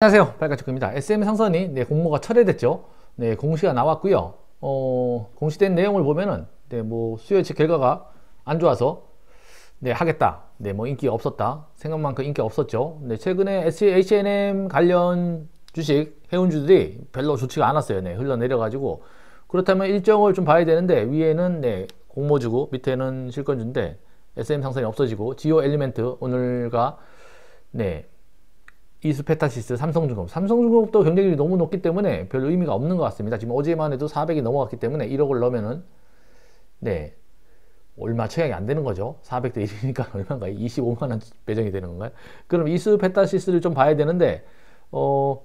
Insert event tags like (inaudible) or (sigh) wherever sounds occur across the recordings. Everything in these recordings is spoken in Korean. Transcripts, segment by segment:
안녕하세요 발가축구입니다 SM 상선이 네, 공모가 철회됐죠 네, 공시가 나왔고요 어, 공시된 내용을 보면은 네, 뭐 수요예측 결과가 안 좋아서 네, 하겠다 네, 뭐 인기 가 없었다 생각만큼 인기 가 없었죠 네, 최근에 H&M 관련 주식 해운주들이 별로 좋지가 않았어요 네, 흘러내려가지고 그렇다면 일정을 좀 봐야 되는데 위에는 네, 공모주고 밑에는 실권주인데 SM 상선이 없어지고 지오 엘리멘트 오늘과 네 이스페타시스 삼성중공업. 삼성중공업도 경쟁률이 너무 높기 때문에 별 의미가 없는 것 같습니다. 지금 어제만 해도 400이 넘어갔기 때문에 1억을 넣으면은 네 얼마 청약이안 되는 거죠. 400대 1이니까 (laughs) 얼마인가 25만 원 배정이 되는 건가요? 그럼 이스페타시스를좀 봐야 되는데 어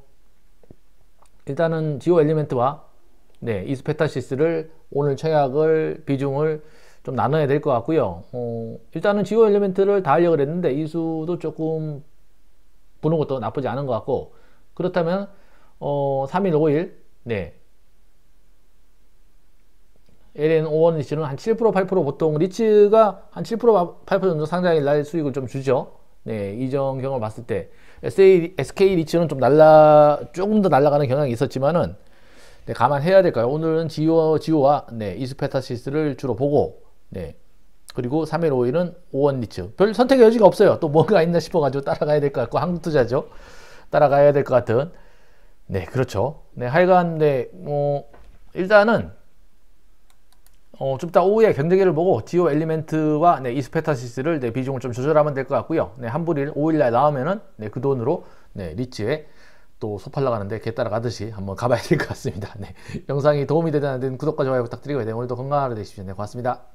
일단은 지오 엘리멘트와 네이스페타시스를 오늘 청약을 비중을 좀 나눠야 될 것 같고요. 어, 일단은 지오 엘리멘트를 다 하려고 했는데 이수도 조금 보는 것도 나쁘지 않은 것 같고 그렇다면 어, 3일 5일 네 LN 5원 리츠는 한 7% 8% 보통 리츠가 한 7% 8% 정도 상당히 날 수익을 좀 주죠. 네, 이전 경험을 봤을 때 SA, SK 리츠는 좀 날라 조금 더 날라가는 경향이 있었지만은 네, 감안해야 될까요? 오늘은 지오 지오와 네, 이스페타시스를 주로 보고 네. 그리고 3일 5일은 5원 리츠별 선택의 여지가 없어요. 또 뭐가 있나 싶어가지고 따라가야 될 것 같고 한국투자죠. 따라가야 될 것 같은. 네, 그렇죠. 네, 하여간 네, 뭐 일단은 어, 좀 이따 오후에 경제계를 보고 디오 엘리멘트와 네, 이스페타시스를 네, 비중을 좀 조절하면 될 것 같고요. 네, 한불일 5일날 나오면은 네, 그 돈으로 네, 리츠에 또 소팔라 가는데 개 따라가듯이 한번 가봐야 될 것 같습니다. 네, 영상이 도움이 되다는 구독과 좋아요 부탁드리고요. 네, 오늘도 건강하게 되십시오. 네, 고맙습니다.